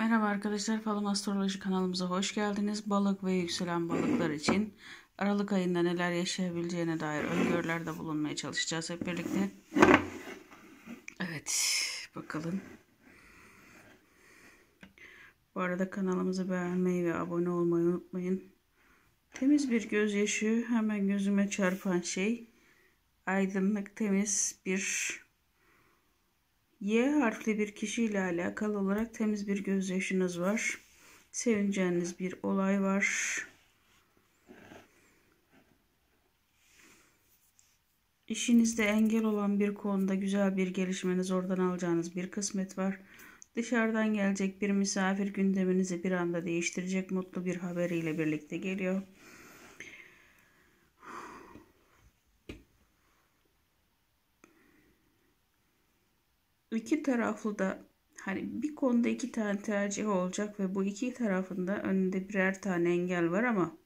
Merhaba arkadaşlar, Falım Astroloji kanalımıza hoş geldiniz. Balık ve yükselen balıklar için Aralık ayında neler yaşayabileceğine dair öngörülerde bulunmaya çalışacağız hep birlikte. Evet, bakalım. Bu arada kanalımızı beğenmeyi ve abone olmayı unutmayın. Temiz bir gözyaşı, hemen gözüme çarpan şey. Aydınlık, temiz bir Y harfli bir kişiyle alakalı olarak temiz bir gözyaşınız var. Sevineceğiniz bir olay var. İşinizde engel olan bir konuda güzel bir gelişmeniz oradan alacağınız bir kısmet var. Dışarıdan gelecek bir misafir gündeminizi bir anda değiştirecek mutlu bir haberiyle birlikte geliyor. iki taraflı da hani bir konuda iki tane tercih olacak ve bu iki tarafında önünde birer tane engel var ama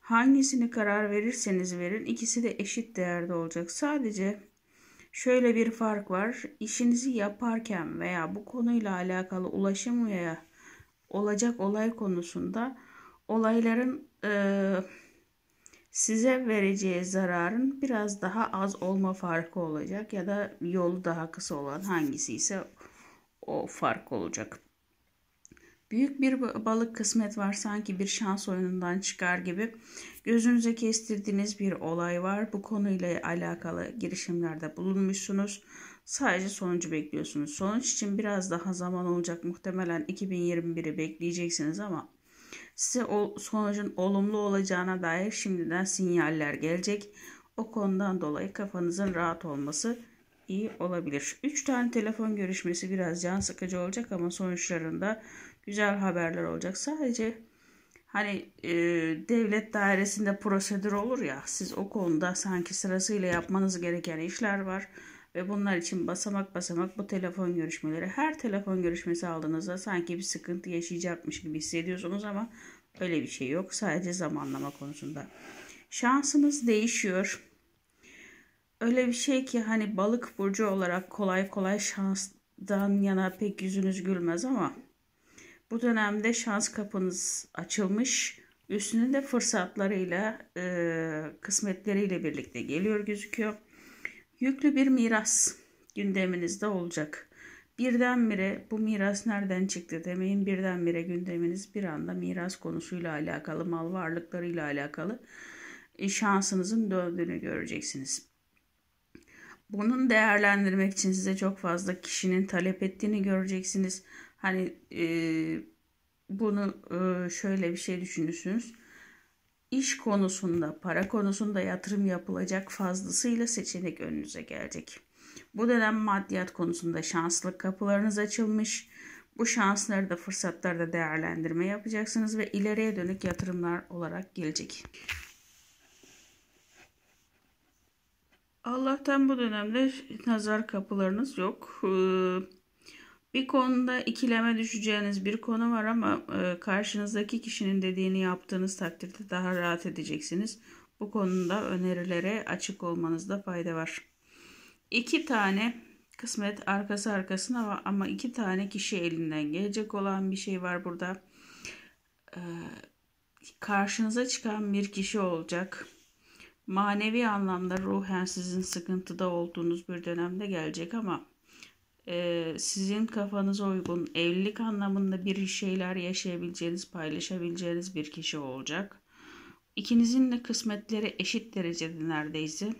hangisini karar verirseniz verin ikisi de eşit değerde olacak. Sadece şöyle bir fark var. İşinizi yaparken veya bu konuyla alakalı ulaşım veya olacak olay konusunda olayların e, size vereceği zararın biraz daha az olma farkı olacak ya da yolu daha kısa olan hangisi ise o fark olacak. Büyük bir balık kısmet var sanki bir şans oyunundan çıkar gibi. Gözünüze kestirdiğiniz bir olay var. Bu konuyla alakalı girişimlerde bulunmuşsunuz. Sadece sonucu bekliyorsunuz. Sonuç için biraz daha zaman olacak. Muhtemelen 2021'i bekleyeceksiniz ama Size sonucun olumlu olacağına dair şimdiden sinyaller gelecek. O konudan dolayı kafanızın rahat olması iyi olabilir. 3 tane telefon görüşmesi biraz can sıkıcı olacak ama sonuçlarında güzel haberler olacak. Sadece hani e, devlet dairesinde prosedür olur ya siz o konuda sanki sırasıyla yapmanız gereken işler var. Ve bunlar için basamak basamak bu telefon görüşmeleri her telefon görüşmesi aldığınızda sanki bir sıkıntı yaşayacakmış gibi hissediyorsunuz ama öyle bir şey yok. Sadece zamanlama konusunda. Şansınız değişiyor. Öyle bir şey ki hani balık burcu olarak kolay kolay şanstan yana pek yüzünüz gülmez ama bu dönemde şans kapınız açılmış. Üstüne de fırsatlarıyla, e, kısmetleriyle birlikte geliyor gözüküyor. Yüklü bir miras gündeminizde olacak. Birdenbire bu miras nereden çıktı demeyin. Birdenbire gündeminiz bir anda miras konusuyla alakalı, mal varlıklarıyla alakalı e, şansınızın döndüğünü göreceksiniz. Bunun değerlendirmek için size çok fazla kişinin talep ettiğini göreceksiniz. Hani e, bunu e, şöyle bir şey düşünürsünüz iş konusunda, para konusunda yatırım yapılacak fazlasıyla seçenek önünüze gelecek. Bu dönem maddiyat konusunda şanslı kapılarınız açılmış. Bu şansları da fırsatlarda değerlendirme yapacaksınız ve ileriye dönük yatırımlar olarak gelecek. Allah'tan bu dönemde nazar kapılarınız yok. Ee, bir konuda ikileme düşeceğiniz bir konu var ama e, karşınızdaki kişinin dediğini yaptığınız takdirde daha rahat edeceksiniz. Bu konuda önerilere açık olmanızda fayda var. İki tane kısmet arkası arkasına var ama iki tane kişi elinden gelecek olan bir şey var burada. E, karşınıza çıkan bir kişi olacak. Manevi anlamda ruhen sizin sıkıntıda olduğunuz bir dönemde gelecek ama ee, sizin kafanıza uygun evlilik anlamında bir şeyler yaşayabileceğiniz, paylaşabileceğiniz bir kişi olacak. İkinizin de kısmetleri eşit derecede neredeyse.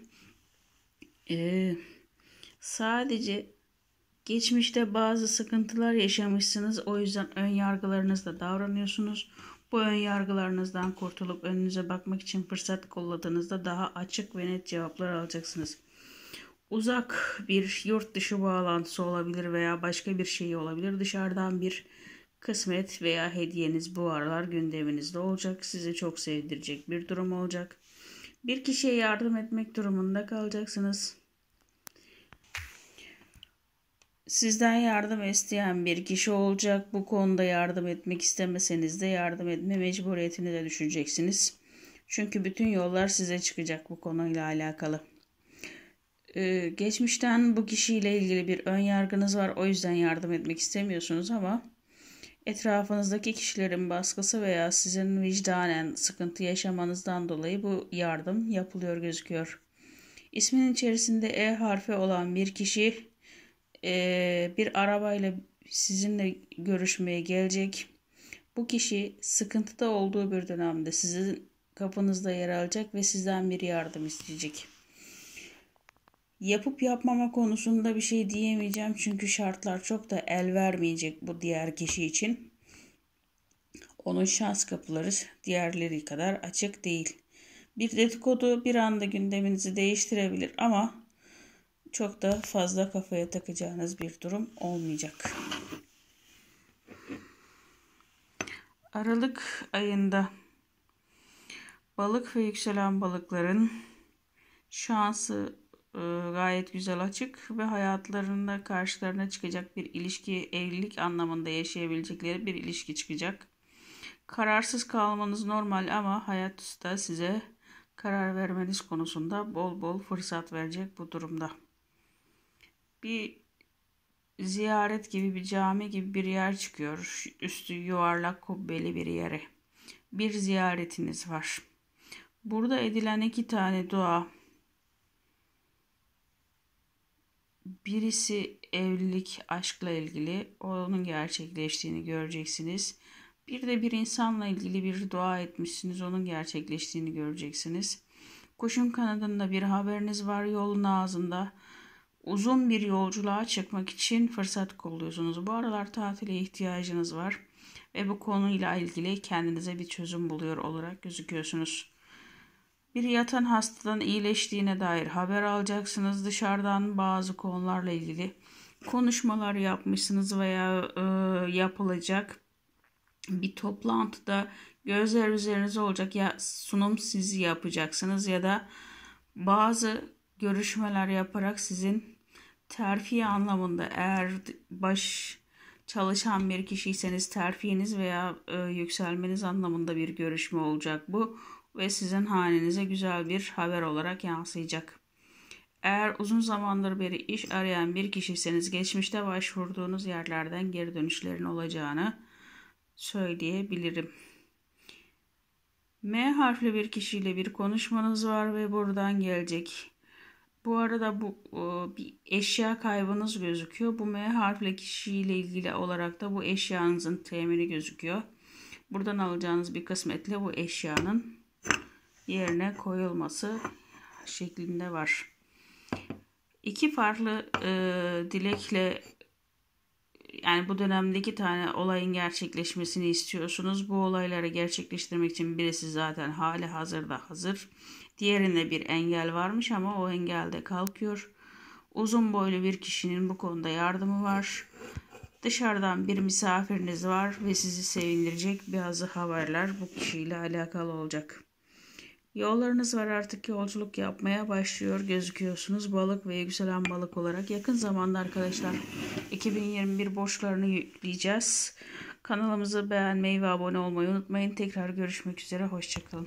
E, sadece geçmişte bazı sıkıntılar yaşamışsınız. O yüzden ön yargılarınızla davranıyorsunuz. Bu ön yargılarınızdan kurtulup önünüze bakmak için fırsat kolladığınızda daha açık ve net cevaplar alacaksınız uzak bir yurt dışı bağlantısı olabilir veya başka bir şey olabilir. Dışarıdan bir kısmet veya hediyeniz bu aralar gündeminizde olacak. Sizi çok sevdirecek bir durum olacak. Bir kişiye yardım etmek durumunda kalacaksınız. Sizden yardım isteyen bir kişi olacak. Bu konuda yardım etmek istemeseniz de yardım etme mecburiyetini de düşüneceksiniz. Çünkü bütün yollar size çıkacak bu konuyla alakalı. Ee, geçmişten bu kişiyle ilgili bir ön yargınız var. O yüzden yardım etmek istemiyorsunuz ama etrafınızdaki kişilerin baskısı veya sizin vicdanen sıkıntı yaşamanızdan dolayı bu yardım yapılıyor gözüküyor. İsminin içerisinde E harfi olan bir kişi e, bir arabayla sizinle görüşmeye gelecek. Bu kişi sıkıntıda olduğu bir dönemde sizin kapınızda yer alacak ve sizden bir yardım isteyecek. Yapıp yapmama konusunda bir şey diyemeyeceğim çünkü şartlar çok da el vermeyecek bu diğer kişi için. Onun şans kapıları diğerleri kadar açık değil. Bir dedikodu bir anda gündeminizi değiştirebilir ama çok da fazla kafaya takacağınız bir durum olmayacak. Aralık ayında balık ve yükselen balıkların şansı ee, gayet güzel açık ve hayatlarında karşılarına çıkacak bir ilişki, evlilik anlamında yaşayabilecekleri bir ilişki çıkacak. Kararsız kalmanız normal ama hayat da size karar vermeniz konusunda bol bol fırsat verecek bu durumda. Bir ziyaret gibi bir cami gibi bir yer çıkıyor. Üstü yuvarlak kubbeli bir yere. Bir ziyaretiniz var. Burada edilen iki tane dua Birisi evlilik, aşkla ilgili onun gerçekleştiğini göreceksiniz. Bir de bir insanla ilgili bir dua etmişsiniz, onun gerçekleştiğini göreceksiniz. Kuşun kanadında bir haberiniz var yolun ağzında. Uzun bir yolculuğa çıkmak için fırsat kolluyorsunuz. Bu aralar tatile ihtiyacınız var ve bu konuyla ilgili kendinize bir çözüm buluyor olarak gözüküyorsunuz. Bir yatan hastadan iyileştiğine dair haber alacaksınız. Dışarıdan bazı konularla ilgili konuşmalar yapmışsınız veya e, yapılacak bir toplantıda gözler üzerinize olacak ya sunum sizi yapacaksınız ya da bazı görüşmeler yaparak sizin terfi anlamında eğer baş çalışan bir kişiyseniz terfiniz veya e, yükselmeniz anlamında bir görüşme olacak bu ve sizin hanenize güzel bir haber olarak yansıyacak. Eğer uzun zamandır beri iş arayan bir kişiyseniz geçmişte başvurduğunuz yerlerden geri dönüşlerin olacağını söyleyebilirim. M harfli bir kişiyle bir konuşmanız var ve buradan gelecek. Bu arada bu e, bir eşya kaybınız gözüküyor. Bu M harfli kişiyle ilgili olarak da bu eşyanızın temini gözüküyor. Buradan alacağınız bir kısmetle bu eşyanın yerine koyulması şeklinde var. İki farklı e, dilekle yani bu dönemde iki tane olayın gerçekleşmesini istiyorsunuz. Bu olayları gerçekleştirmek için birisi zaten hali hazırda hazır. Diğerinde bir engel varmış ama o engel de kalkıyor. Uzun boylu bir kişinin bu konuda yardımı var. Dışarıdan bir misafiriniz var ve sizi sevindirecek bazı haberler bu kişiyle alakalı olacak.'' Yollarınız var artık yolculuk yapmaya başlıyor gözüküyorsunuz. Balık ve yükselen balık olarak yakın zamanda arkadaşlar 2021 borçlarını yükleyeceğiz. Kanalımızı beğenmeyi ve abone olmayı unutmayın. Tekrar görüşmek üzere. Hoşçakalın.